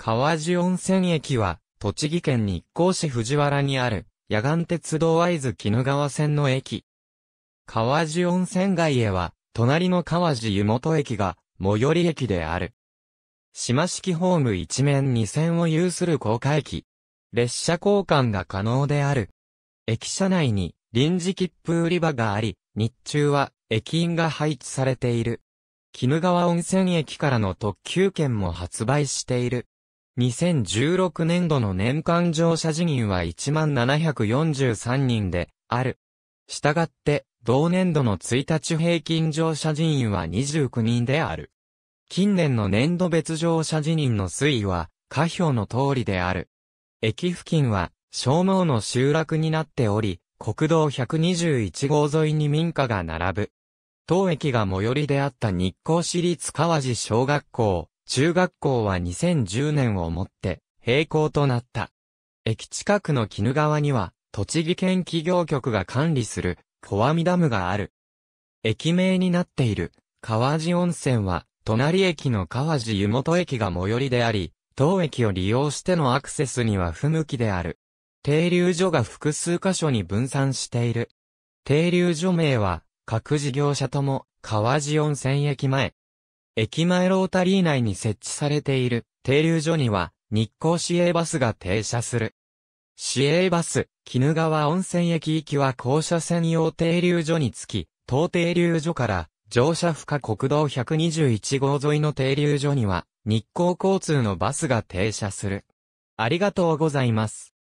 川路温泉駅は、栃木県日光市藤原にある、野岸鉄道会津鬼怒川線の駅。川路温泉街へは、隣の川路湯本駅が、最寄り駅である。島式ホーム一面二線を有する高架駅。列車交換が可能である。駅舎内に、臨時切符売り場があり、日中は、駅員が配置されている。鬼怒川温泉駅からの特急券も発売している。2016年度の年間乗車人員は1743人である。したがって、同年度の1日平均乗車人員は29人である。近年の年度別乗車人員の推移は、下表の通りである。駅付近は、消耗の集落になっており、国道121号沿いに民家が並ぶ。当駅が最寄りであった日光市立川路小学校、中学校は2010年をもって閉校となった。駅近くの鬼怒川には、栃木県企業局が管理する小網ダムがある。駅名になっている川地温泉は、隣駅の川地湯本駅が最寄りであり、当駅を利用してのアクセスには不向きである。停留所が複数箇所に分散している。停留所名は、各事業者とも、川地温泉駅前、駅前ロータリー内に設置されている停留所には日光市営バスが停車する。市営バス、鬼怒川温泉駅行きは降車専用停留所につき、当停留所から乗車不可国道121号沿いの停留所には日光交通のバスが停車する。ありがとうございます。